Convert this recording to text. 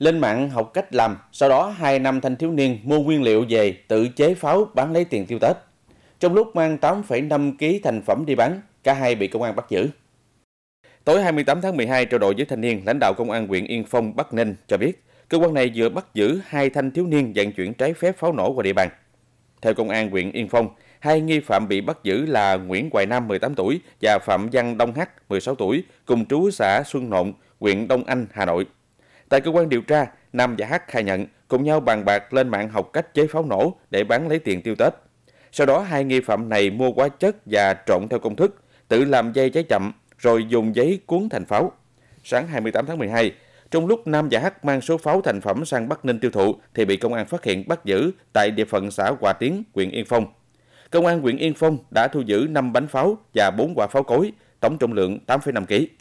lên mạng học cách làm, sau đó hai nam thanh thiếu niên mua nguyên liệu về tự chế pháo bán lấy tiền tiêu Tết. Trong lúc mang 8,5 kg thành phẩm đi bán, cả hai bị công an bắt giữ. Tối 28 tháng 12, trao đổi với thanh niên, lãnh đạo công an huyện Yên Phong, Bắc Ninh cho biết, cơ quan này vừa bắt giữ hai thanh thiếu niên vận chuyển trái phép pháo nổ qua địa bàn. Theo công an huyện Yên Phong, hai nghi phạm bị bắt giữ là Nguyễn Hoài Nam 18 tuổi và Phạm Văn Đông Hắc 16 tuổi, cùng trú xã Xuân Nộn, huyện Đông Anh, Hà Nội. Tại cơ quan điều tra, Nam và Hắc khai nhận cùng nhau bàn bạc lên mạng học cách chế pháo nổ để bán lấy tiền tiêu Tết. Sau đó hai nghi phạm này mua hóa chất và trộn theo công thức, tự làm dây cháy chậm rồi dùng giấy cuốn thành pháo. Sáng 28 tháng 12, trong lúc Nam và Hắc mang số pháo thành phẩm sang Bắc Ninh tiêu thụ thì bị công an phát hiện bắt giữ tại địa phận xã Hòa Tiến, huyện Yên Phong. Công an huyện Yên Phong đã thu giữ 5 bánh pháo và 4 quả pháo cối, tổng trọng lượng 8,5 kg.